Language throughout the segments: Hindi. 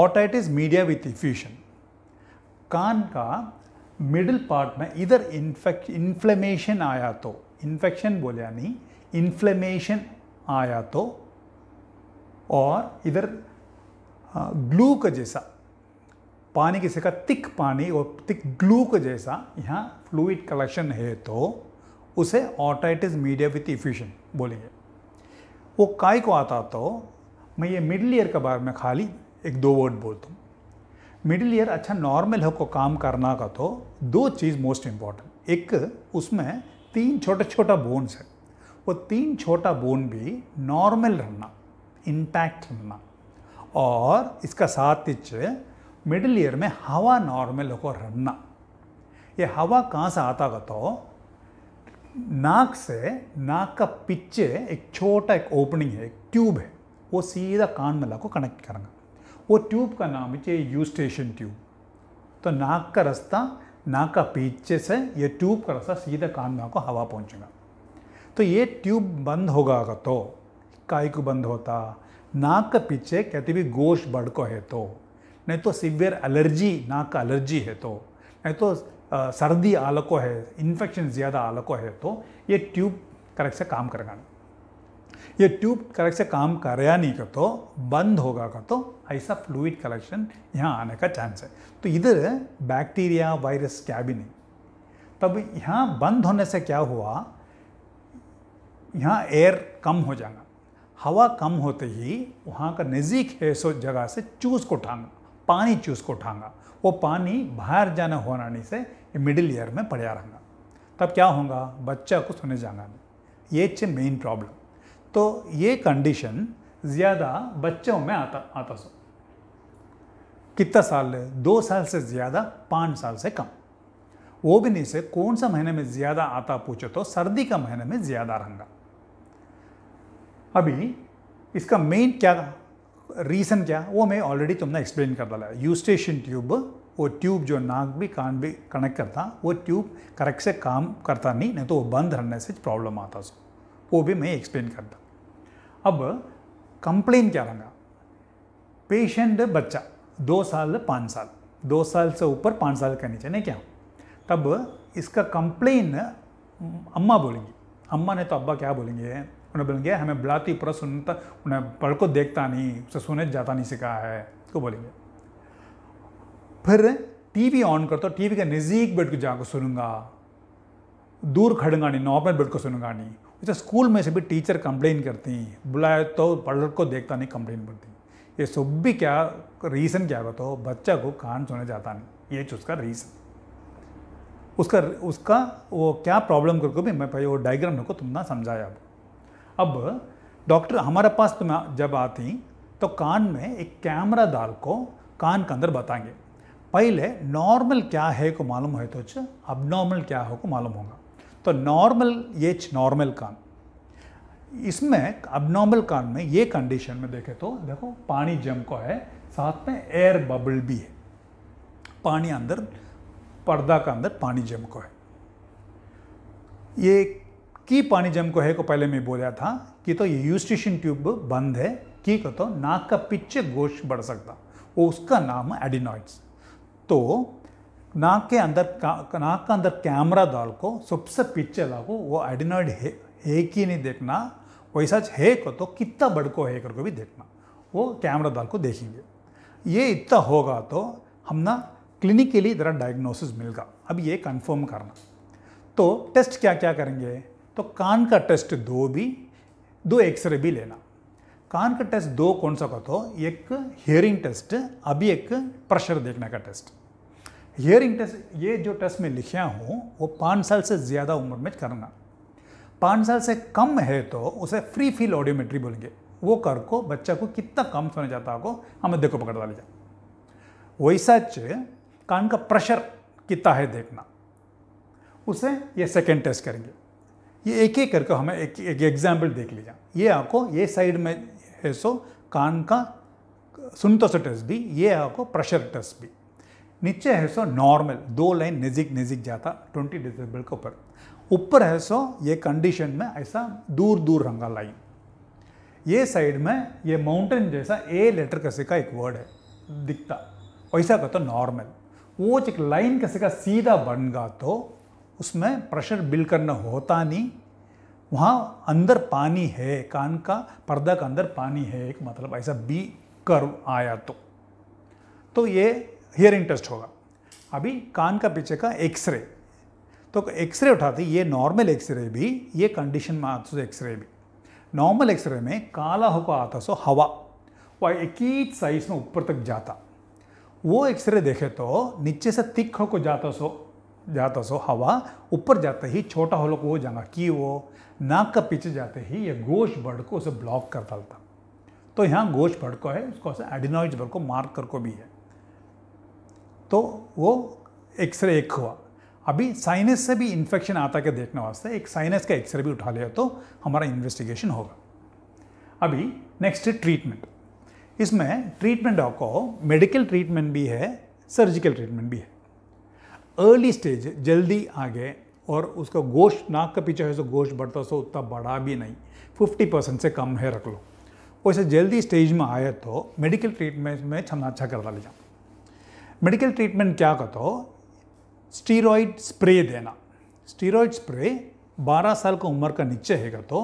ऑटाइटिस मीडिया विथ इफ्यूशन कान का मिडिल पार्ट में इधर इन्फेक्ट इन्फ्लेमेशन आया तो इन्फेक्शन बोले यानी इन्फ्लेमेशन आया तो और इधर ग्लू का जैसा पानी किसी का तिक पानी और तिक ग्लू का जैसा यहाँ फ्लूड कलेक्शन है तो उसे ऑटाइटिस मीडिया विथ इफ्यूशन बोलेंगे वो काय को आता तो मैं ये मिडिल ईयर के बारे में खाली एक दो वर्ड बोल दूँ मिडिल ईयर अच्छा नॉर्मल को काम करना का तो दो चीज़ मोस्ट इम्पॉर्टेंट एक उसमें तीन छोटा छोटा बोन्स है वो तीन छोटा बोन भी नॉर्मल रहना इंटैक्ट रहना और इसका साथ ही मिडिल ईयर में हवा नॉर्मल होकर रहना ये हवा कहाँ से आता का तो नाक से नाक का पीछे एक छोटा एक ओपनिंग है एक ट्यूब है वो सीधा कान में लाको कनेक्ट करेंगे वो ट्यूब का नाम है यू स्टेशन ट्यूब तो नाक का रास्ता नाक का पीछे से ये ट्यूब का रास्ता सीधे कान में को हवा पहुंचेगा तो ये ट्यूब बंद होगा अगर तो काय को बंद होता नाक के पीछे कहते भी गोश को है तो नहीं तो सिवियर एलर्जी नाक का एलर्जी है तो नहीं तो सर्दी आलको है इन्फेक्शन ज़्यादा आलको है तो ये ट्यूब करेक्ट से काम करेगा ये ट्यूब करेक्ट से काम कर रहा नहीं कर तो बंद होगा कर तो ऐसा फ्लूड कलेक्शन यहाँ आने का चांस है तो इधर बैक्टीरिया वायरस क्या भी नहीं तब यहाँ बंद होने से क्या हुआ यहाँ एयर कम हो जाएगा हवा कम होते ही वहाँ का नज़दीक है सो जगह से चूस को उठाऊंगा पानी चूस को उठाऊंगा वो पानी बाहर जाना होना नहीं से मिडिल ईयर में पड़ा रहना तब क्या होगा बच्चा को सुने जाना नहीं ये मेन प्रॉब्लम तो ये कंडीशन ज़्यादा बच्चों में आता आता सो कितना साल दो साल से ज़्यादा पाँच साल से कम वो भी नहीं से कौन सा महीने में ज़्यादा आता पूछो तो सर्दी का महीने में ज़्यादा रहेंगे अभी इसका मेन क्या रीज़न क्या वो मैं ऑलरेडी तुमने एक्सप्लेन कर डाला यूस्टेशन ट्यूब वो ट्यूब जो नाक भी कान भी कनेक्ट करता वो ट्यूब करेक्ट से काम करता नहीं नहीं तो वो बंद रहने से प्रॉब्लम आता सो वो भी मैं एक्सप्लेन करता अब कंप्लेन क्या रहा पेशेंट बच्चा दो साल पाँच साल दो साल से ऊपर पाँच साल का नीचे नहीं क्या तब इसका कंप्लेन अम्मा बोलेंगी अम्मा ने तो अब्बा क्या बोलेंगे उन्हें बोलेंगे हमें बुलाती पूरा सुनता उन्हें पढ़ को देखता नहीं उसे सुने जाता नहीं सिखा है तो बोलेंगे फिर टीवी ऑन करता टीवी के नज़दीक बैठ के जाकर सुनूंगा दूर खड़ूंगा नहीं नॉर्मल बेड को सुनूंगा नहीं अच्छा स्कूल में से भी टीचर कंप्लेन करती हैं बुलाए तो पढ़ को देखता नहीं कंप्लेन करती ये सब भी क्या रीज़न क्या बताओ बच्चा को कान सुने जाता नहीं ये उसका रीज़न उसका उसका वो क्या प्रॉब्लम करके भी मैं भाई वो डायग्राम को ना समझाया अब अब डॉक्टर हमारे पास तुम तो जब आती तो कान में एक कैमरा डाल को कान के अंदर बताएंगे पहले नॉर्मल क्या है को मालूम है तो अब अच्छा, नॉर्मल क्या हो को मालूम होगा तो नॉर्मल एच नॉर्मल कान इसमें अब नॉर्मल कान में ये कंडीशन में देखे तो देखो पानी जम को है साथ में एयर बबल भी है पानी अंदर पर्दा का अंदर पानी जम को है ये की पानी जम को है को पहले मैं बोला था कि तो ये यूस्टिशन ट्यूब बंद है की को तो नाक का पीछे गोश बढ़ सकता वो उसका नाम एडिनॉइड्स तो नाक के अंदर का नाक का अंदर कैमरा डाल को सबसे पीछे लागो वो एडिनॉइड है, हेक ही नहीं देखना वैसा है को तो कितना बड़को है कर को भी देखना वो कैमरा डाल को देखेंगे ये इतना होगा तो हम ना क्लिनिकली ज़रा डायग्नोसिस मिलगा अब ये कंफर्म करना तो टेस्ट क्या क्या करेंगे तो कान का टेस्ट दो भी दो एक्सरे भी लेना कान का टेस्ट दो कौन सा का तो एक हियरिंग टेस्ट अभी एक प्रेशर देखने का टेस्ट हियरिंग टेस्ट ये जो टेस्ट मैं लिखा हूँ वो पाँच साल से ज़्यादा उम्र में करना पाँच साल से कम है तो उसे फ्री फील ऑडियोमेट्री बोलेंगे वो कर को बच्चा को कितना कम सुना जाता हो हमें देखो पकड़ डाले जाए वैसा कान का प्रेशर कितना है देखना उसे ये सेकेंड टेस्ट करेंगे ये एक एक करके हमें एक एक एग्जाम्पल देख लीजिए ये आपको ये साइड में है सो कान का सुनता तो सो टेस्ट भी ये आपको प्रेशर टेस्ट भी नीचे है सो नॉर्मल दो लाइन नज़ीक नज़ीक जाता 20 डिसेबल के ऊपर ऊपर है सो ये कंडीशन में ऐसा दूर दूर रंगा लाइन ये साइड में ये माउंटेन जैसा ए लेटर कैसे का एक वर्ड है दिखता वैसा कहते तो नॉर्मल वो एक लाइन कैसे का सीधा बन गया तो उसमें प्रेशर बिल्ड करना होता नहीं वहाँ अंदर पानी है कान का पर्दा का अंदर पानी है एक मतलब ऐसा बी कर्व आया तो तो ये हियरिंग टेस्ट होगा अभी कान का पीछे का एक्सरे तो एक्सरे उठाते ये नॉर्मल एक्सरे भी ये कंडीशन में आता है एक्सरे तो भी नॉर्मल एक्सरे में काला होकर आता सो तो हवा वह एक ही साइज में ऊपर तक जाता वो एक्सरे देखे तो नीचे से तिक होकर जाता सो तो जाता सो हवा ऊपर जाते ही छोटा होलो को हो जाएगा कि वो नाक का पीछे जाते ही ये गोश बर्ड को उसे ब्लॉक कर डालता तो यहाँ गोश बर्ड को है उसको एडिनोइड बर्ड को मार्क कर को भी है तो वो एक्सरे एक हुआ अभी साइनस से भी इन्फेक्शन आता के देखने वास्ते एक साइनस का एक्सरे भी उठा लिया तो हमारा इन्वेस्टिगेशन होगा अभी नेक्स्ट ट्रीटमेंट इसमें ट्रीटमेंट आपको मेडिकल ट्रीटमेंट भी है सर्जिकल ट्रीटमेंट भी है अर्ली स्टेज जल्दी आगे और उसका गोश्त नाक का पीछे है तो गोश्त बढ़ता सो उतना बढ़ा भी नहीं फिफ्टी परसेंट से कम है रख लो वैसे जल्दी स्टेज में आए तो मेडिकल ट्रीटमेंट में क्षमता अच्छा करवा लीजिए मेडिकल ट्रीटमेंट क्या कहते हो स्टीरॉयड स्प्रे देना स्टीरॉयड स्प्रे 12 साल का उम्र का नीचे है तो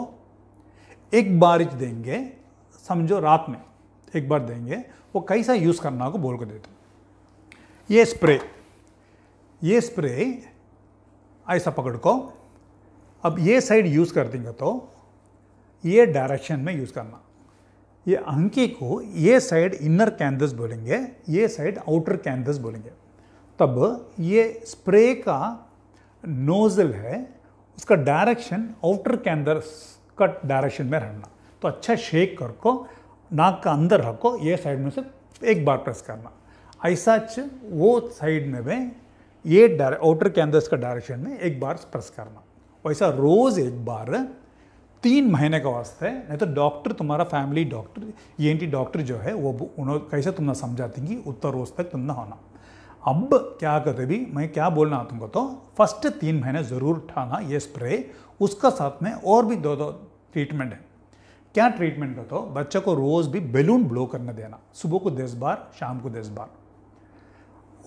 एक बार देंगे समझो रात में एक बार देंगे वो कैसा यूज़ करना को बोल कर देते ये स्प्रे ये स्प्रे ऐसा पकड़ को अब ये साइड यूज़ कर देंगे तो ये डायरेक्शन में यूज़ करना ये अंकी को ये साइड इनर कैंडस बोलेंगे ये साइड आउटर कैंदस बोलेंगे तब ये स्प्रे का नोज़ल है उसका डायरेक्शन आउटर कैंडस का डायरेक्शन में रहना तो अच्छा शेक करको नाक का अंदर रखो ये साइड में से एक बार प्रेस करना ऐसा वो साइड में भी ये आउटर कैंदस का डायरेक्शन में एक बार प्रेस करना वैसा रोज़ एक बार तीन महीने का वास्ते नहीं तो डॉक्टर तुम्हारा फैमिली डॉक्टर ये डॉक्टर जो है वो उन्होंने कैसे तुमने समझा देंगी उत्तर रोज तक तुमने होना अब क्या करते भी मैं क्या बोल रहा तुमको तो फर्स्ट तीन महीने ज़रूर उठाना ये स्प्रे उसका साथ में और भी दो दो ट्रीटमेंट है क्या ट्रीटमेंट का तो बच्चा को रोज़ भी बैलून ब्लो करने देना सुबह को दस बार शाम को दस बार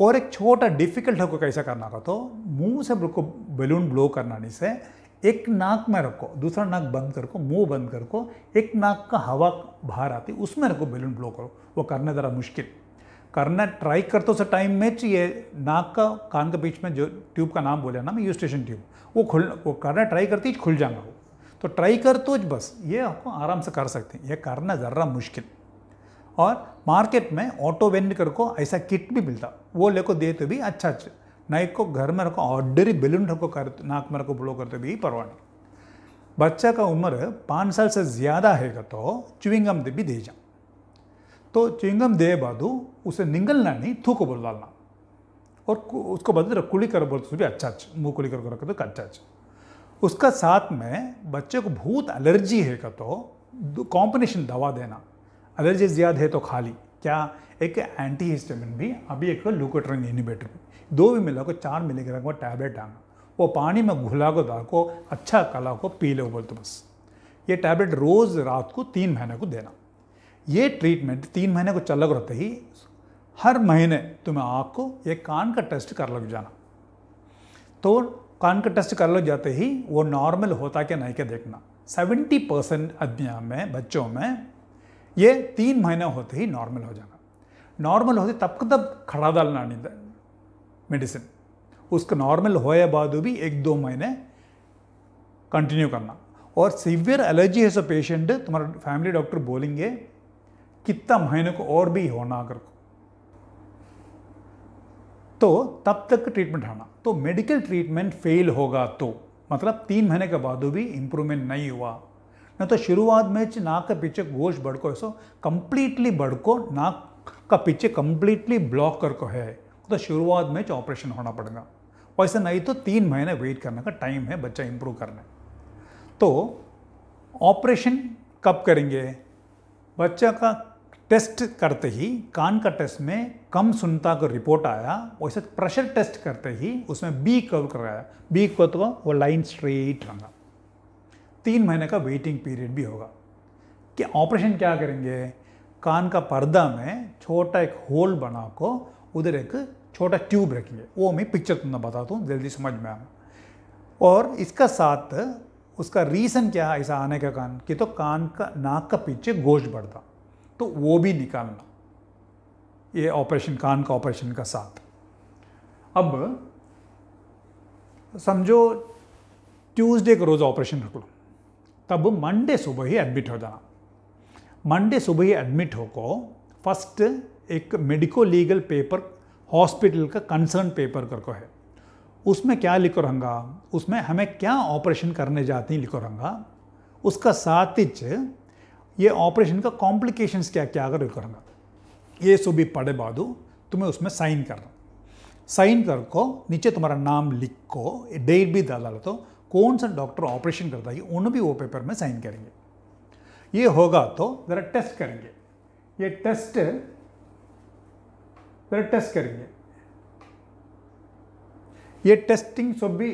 और एक छोटा डिफिकल्ट को कैसा करना का तो मुंह से बिल्कुल बैलून ब्लो करना नहीं से एक नाक में रखो दूसरा नाक बंद कर को मुंह बंद कर को एक नाक का हवा बाहर आती उसमें रखो बैलून ब्लो करो वो करना ज़रा मुश्किल करना ट्राई कर तो सर टाइम में चाहिए नाक का कान के बीच में जो ट्यूब का नाम बोला ना मैं यू स्टेशन ट्यूब वो खुल वो करना ट्राई करती ही खुल जाएगा वो तो ट्राई कर तो बस ये आपको आराम से कर सकते हैं ये करना ज़रा मुश्किल और मार्केट में ऑटो वेंड कर को ऐसा किट भी मिलता वो लेको देते भी अच्छा अच्छा ना इको घर में रखो ऑर्डरी बिलून रखो कर नाक में रखो ब्लो करते भी परवा नहीं बच्चा का उम्र पाँच साल से ज़्यादा है तो चुविंगम दे भी दे जा तो चुविंगम दे बाद उसे निंगलना नहीं थूको बोल डालना और उसको बदल तो कुली कर बोलते भी अच्छा अच्छा मुँह कुली कर रखते तो अच्छा अच्छा उसका साथ में बच्चे को भूत एलर्जी है का तो कॉम्बिनेशन दवा देना एलर्जी ज़्यादा है तो खाली क्या एक एंटी हिस्टामिन भी अभी एक लूकोट्रन इनिबेटर भी दो भी मिला को चार मिलीग्राम का टैबलेट डालना वो पानी में घुला को डाल को अच्छा कला को पी लो बोलते बस ये टैबलेट रोज़ रात को तीन महीने को देना ये ट्रीटमेंट तीन महीने को चल रहते ही हर महीने तुम्हें आँख को एक कान का टेस्ट कर लग जाना तो कान का टेस्ट कर लग जाते ही वो नॉर्मल होता क्या नहीं क्या देखना सेवेंटी परसेंट आदमिया में बच्चों में ये तीन महीने होते ही नॉर्मल हो जाना नॉर्मल होते तब तब खड़ा डालना नहीं मेडिसिन उसका नॉर्मल होया बाद भी एक दो महीने कंटिन्यू करना और सीवियर एलर्जी है सो पेशेंट तुम्हारा फैमिली डॉक्टर बोलेंगे कितना महीने को और भी होना अगर तो तब तक ट्रीटमेंट आना तो मेडिकल ट्रीटमेंट फेल होगा तो मतलब तीन महीने के बाद भी इम्प्रूवमेंट नहीं हुआ ना तो शुरुआत में नाक का पीछे गोश बढ़को ऐसा कंप्लीटली बड़को नाक का पीछे कंप्लीटली ब्लॉक करको है तो शुरुआत में जो ऑपरेशन होना पड़ेगा वैसे नहीं तो तीन महीने वेट करने का टाइम है बच्चा इम्प्रूव करने तो ऑपरेशन कब करेंगे बच्चा का टेस्ट करते ही कान का टेस्ट में कम सुनता का रिपोर्ट आया वैसे प्रेशर टेस्ट करते ही उसमें बी कर्व कराया बी कर्व तो वो लाइन स्ट्रेट रंगा तीन महीने का वेटिंग पीरियड भी होगा कि ऑपरेशन क्या करेंगे कान का पर्दा में छोटा एक होल बना को उधर एक छोटा ट्यूब रखिए वो मैं पिक्चर तुमने बताता हूँ जल्दी समझ में आना और इसका साथ उसका रीज़न क्या है ऐसा आने का कान कि तो कान का नाक का पीछे गोश्त बढ़ता तो वो भी निकालना ये ऑपरेशन कान का ऑपरेशन का साथ अब समझो ट्यूसडे का रोज़ ऑपरेशन रख लो तब मंडे सुबह ही एडमिट हो जाना मंडे सुबह ही एडमिट होकर फर्स्ट एक मेडिको लीगल पेपर हॉस्पिटल का कंसर्न पेपर करको है उसमें क्या लिखो रहूँगा उसमें हमें क्या ऑपरेशन करने जाते हैं लिखो रहूँगा उसका साथ ही ये ऑपरेशन का कॉम्प्लिकेशंस क्या क्या अगर लिखो रहूँगा ये सो भी पढ़े बादू तुम्हें उसमें साइन रहा साइन करको नीचे तुम्हारा नाम लिखो डेट भी डाल तो कौन सा डॉक्टर ऑपरेशन करता है उन भी वो पेपर में साइन करेंगे ये होगा तो ज़रा टेस्ट करेंगे ये टेस्ट फिर टेस्ट करेंगे ये टेस्टिंग सब भी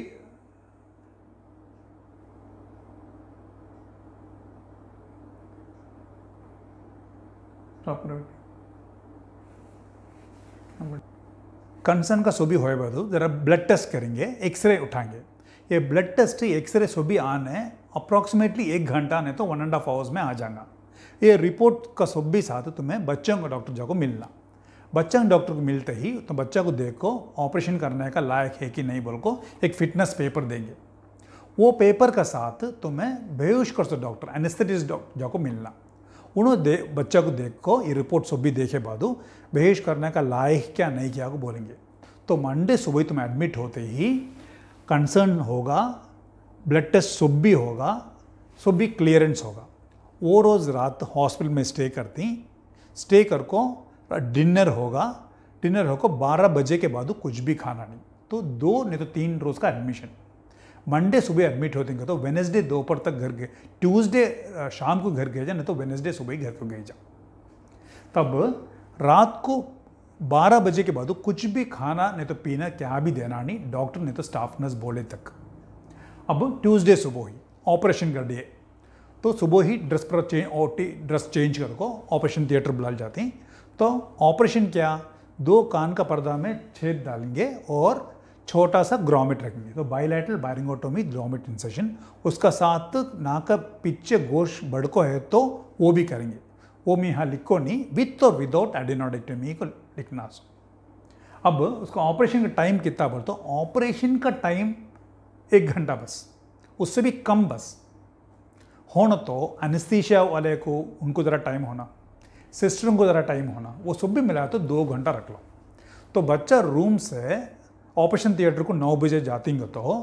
कंसर्न का सोबी हो जरा ब्लड टेस्ट करेंगे एक्सरे उठाएंगे ये ब्लड टेस्ट एक्सरे सोबी आने अप्रॉक्सीमेटली एक घंटा आने तो वन एंड हाफ आवर्स में आ जाना ये रिपोर्ट का सोबी साथ तुम्हें बच्चों का डॉक्टर जाको मिलना बच्चा डॉक्टर को मिलते ही तो बच्चा को देख को ऑपरेशन करने का लायक है कि नहीं बोल को एक फिटनेस पेपर देंगे वो पेपर का साथ तुम्हें तो बेहोश कर सो डॉक्टर एनेस्थेटिस डॉक्टर को मिलना उन्होंने दे बच्चा को देख को ये रिपोर्ट सब भी देखे बाद बेहोश करने का लायक क्या नहीं क्या को बोलेंगे तो मंडे सुबह तुम तो एडमिट होते ही कंसर्न होगा ब्लड टेस्ट सब भी होगा सब भी क्लियरेंस होगा वो रोज़ रात हॉस्पिटल में स्टे करती स्टे कर को डिनर होगा डिनर होगा बारह बजे के बाद कुछ भी खाना नहीं तो दो नहीं तो तीन रोज़ का एडमिशन मंडे सुबह एडमिट होते हैं तो वेनेसडे दोपहर तक घर गए ट्यूसडे शाम को घर भेजा नहीं तो वेनेसडे सुबह ही घर को भेजा तब रात को 12 बजे के बाद कुछ भी खाना नहीं तो पीना क्या भी देना नहीं डॉक्टर नहीं तो स्टाफ नर्स बोले तक अब ट्यूसडे सुबह ही ऑपरेशन कर दिए तो सुबह ही ड्रेस पर चेंज ड्रेस चेंज करके ऑपरेशन थिएटर बुला जाते हैं तो ऑपरेशन क्या दो कान का पर्दा में छेद डालेंगे और छोटा सा ग्रामिट रखेंगे तो बाइलैटरल बायरिंगोटोमी ग्रामिट इंसेशन उसका साथ नाक का पीछे गोश बड़को है तो वो भी करेंगे वो मैं यहाँ लिखो नहीं विथ और विदाउट एडिनोडेक्टमी को लिखना अब उसका ऑपरेशन का टाइम कितना बोलते तो ऑपरेशन का टाइम एक घंटा बस उससे भी कम बस होना तो अनस्थीशिया वाले को उनको ज़रा टाइम होना सिस्टर को ज़रा टाइम होना वो सब भी मिला तो दो घंटा रख लो तो बच्चा रूम से ऑपरेशन थिएटर को नौ बजे जातेंगे तो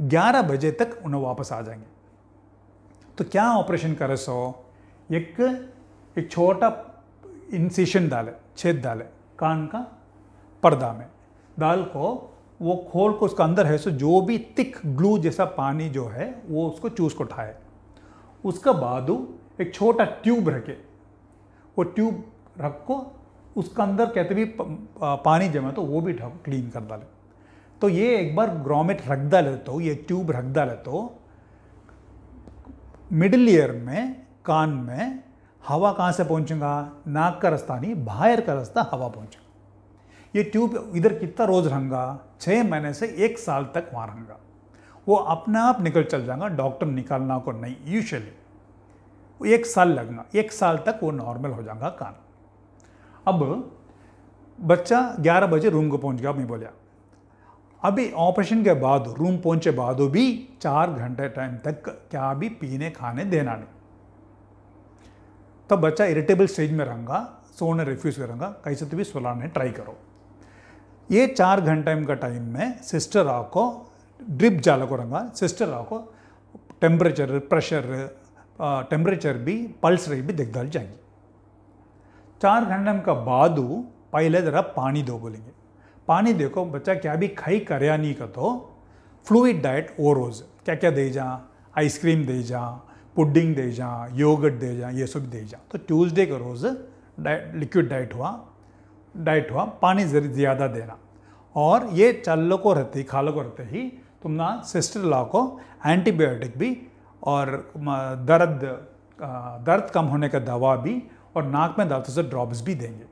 ग्यारह बजे तक उन्हें वापस आ जाएंगे तो क्या ऑपरेशन करे सो एक एक छोटा इंसीशन डाले छेद डाले कान का पर्दा में दाल को वो खोल को उसका अंदर है सो जो भी तिक ग्लू जैसा पानी जो है वो उसको चूस को उठाए उसका बाद एक छोटा ट्यूब रखे वो ट्यूब रखो उसका अंदर कहते भी पानी जमा तो वो भी ढक क्लीन कर डाले तो ये एक बार ग्रोमेट रख डाले तो ये ट्यूब रख डाले तो मिडिल ईयर में कान में हवा कहाँ से पहुँचेगा नाक का रास्ता नहीं बाहर का रास्ता हवा पहुँचेगा ये ट्यूब इधर कितना रोज़ रहेंगा छः महीने से एक साल तक वहाँ रहेंगे वो अपने आप निकल चल जाएगा डॉक्टर निकालना को नहीं यूशली एक साल लगना एक साल तक वो नॉर्मल हो जाएगा कान अब बच्चा 11 बजे रूम को पहुंच गया मैं बोलिया अभी ऑपरेशन के बाद रूम पहुंचे बाद भी चार घंटे टाइम तक क्या भी पीने खाने देना नहीं तब तो बच्चा इरिटेबल स्टेज में रहेंगे सोने रिफ्यूज़ करेंगे कैसे तो भी सुलाने ट्राई करो ये चार घंटे का टाइम में सिस्टर आपको ड्रिप जाला को रंगा सिस्टर आपको टेम्परेचर प्रेशर टेम्परेचर भी पल्स रेट भी दिखदल जाएंगे चार घंटे का बाद पहले ज़रा पानी दो बोलेंगे पानी देखो बच्चा क्या भी खाई करया नहीं का तो फ्लूड डाइट ओ रोज़ क्या क्या दे जा आइसक्रीम दे जा पुडिंग दे जा योगर्ट दे जा ये सब दे जा तो ट्यूसडे का रोज़ डाइट लिक्विड डाइट हुआ डाइट हुआ पानी ज़्यादा देना और ये चल को रहते ही खालो को रहते ही तुम ना सिस्टर लॉ को एंटीबायोटिक भी और दर्द दर्द कम होने का दवा भी और नाक में दर्द से ड्रॉप्स भी देंगे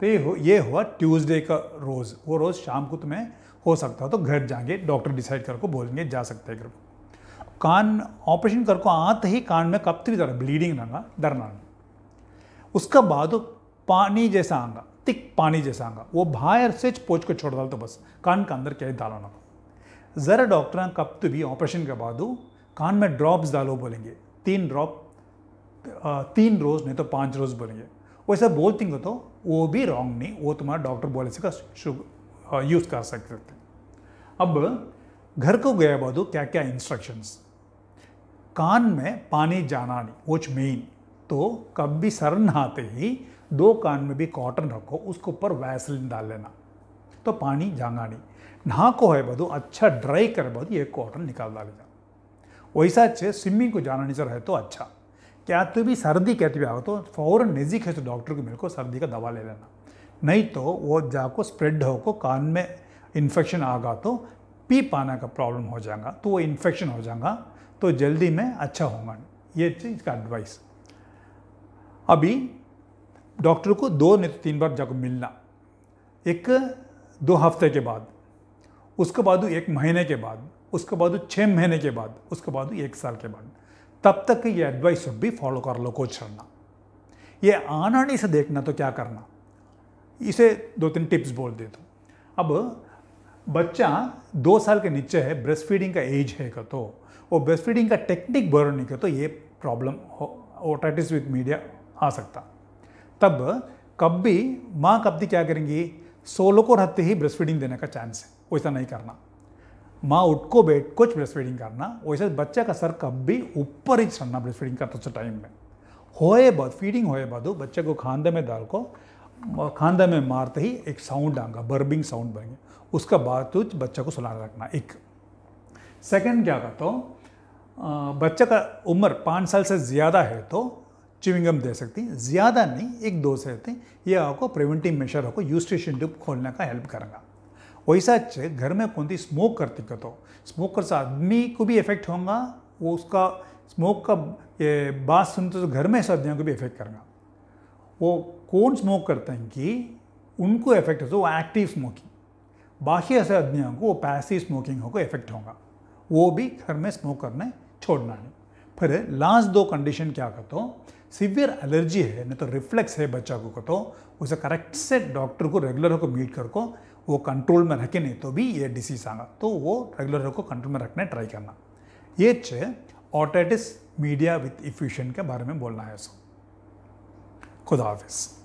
तो ये हो ये हुआ ट्यूसडे का रोज़ वो रोज़ शाम को तुम्हें हो सकता है तो घर जाएंगे डॉक्टर डिसाइड करके बोलेंगे जा सकते हैं घर को कान ऑपरेशन करके आते ही कान में कब तभी तरह ब्लीडिंग रंगा डरना उसका बाद पानी जैसा आंगा तिक पानी जैसा आंगा वो बाहर से पोच को छोड़ डाल तो बस कान के अंदर क्या डालना ज़रा डॉक्टर कब तो भी ऑपरेशन के बाद कान में ड्रॉप्स डालो बोलेंगे तीन ड्रॉप तीन रोज नहीं तो पाँच रोज बोलेंगे वैसे बोलती हो तो वो भी रॉन्ग नहीं वो तुम्हारा डॉक्टर बोले का यूज़ कर सकते थे अब घर को गया बाद क्या क्या इंस्ट्रक्शंस कान में पानी जाना नहीं वोच मेन तो कभी सर नहाते ही दो कान में भी कॉटन रखो उसके ऊपर वैसलिन डाल लेना तो पानी जाना नहीं नहा को है बधु अच्छा ड्राई करे बाद ये कॉटन निकाल डालेगा वैसा જ स्विमिंग को जाना સર रहे तो अच्छा क्या तो भी सर्दी कहते हुए आओ तो फ़ौरन नज़ीक है तो डॉक्टर को मिलकर सर्दी का दवा ले लेना नहीं तो वो जाको स्प्रेड होकर कान में इन्फेक्शन आगा तो पी पाना का प्रॉब्लम हो जाएगा तो वो इन्फेक्शन हो जाएगा तो जल्दी में अच्छा होगा ये चीज का एडवाइस अभी डॉक्टर को दो नहीं तो तीन बार जाकर मिलना एक दो हफ्ते के बाद उसके बाद एक महीने के बाद उसके बाद छः महीने के बाद उसके बाद एक साल के बाद तब तक ये एडवाइस भी फॉलो कर लो कोच करना ये आना नहीं से देखना तो क्या करना इसे दो तीन टिप्स बोल दे दो तो। अब बच्चा दो साल के नीचे है ब्रेस्ट फीडिंग का एज है का तो वो ब्रेस्ट फीडिंग का टेक्निक बढ़ने नहीं का तो ये प्रॉब्लम ओटाइटिस विथ मीडिया आ सकता तब कब भी माँ कब भी क्या करेंगी सोलो को रहते ही ब्रेस्ट फीडिंग देने का चांस है वैसा नहीं करना माँ उठको बैठ कुछ ब्रेस्ट फीडिंग करना वैसे बच्चा का सर कब भी ऊपर ही चढ़ना ब्रेस्ट फीडिंग करते टाइम में होए बाद फीडिंग होए बाद बच्चे को खांधे में डाल को खांदे में मारते ही एक साउंड आएगा बर्बिंग साउंड बनेंगे उसका तो बच्चा को सुला रखना एक सेकंड क्या करता हूँ तो, बच्चे का उम्र पाँच साल से ज़्यादा है तो चिविंगम दे सकती ज़्यादा नहीं एक दो से रहते तो ये आपको प्रिवेंटिव मेशर होकर यूस्टेशन ट्यूब खोलने का हेल्प करेगा वैसा घर में कौन थी स्मोक कर दिक्कत तो स्मोक कर से आदमी को भी इफेक्ट होगा वो उसका स्मोक का बात सुनते तो घर में सर्दियों को भी इफेक्ट करेगा वो कौन स्मोक करते हैं कि उनको इफेक्ट होता है वो एक्टिव स्मोकिंग बाकी ऐसे आदमी को वो पैसिव स्मोकिंग होकर इफेक्ट होगा वो भी घर में स्मोक करने छोड़ना है फिर लास्ट दो कंडीशन क्या करते हो सिवियर एलर्जी है नहीं तो रिफ्लेक्स है बच्चा को तो उसे करेक्ट से डॉक्टर को रेगुलर होकर मीट करको वो कंट्रोल में रखे नहीं तो भी ये डिसीज आगा तो वो रेगुलर को कंट्रोल में रखने ट्राई करना ये छः ऑटाइटिस मीडिया विथ इफ्यूशन के बारे में बोलना है सो खुदा हाफिज़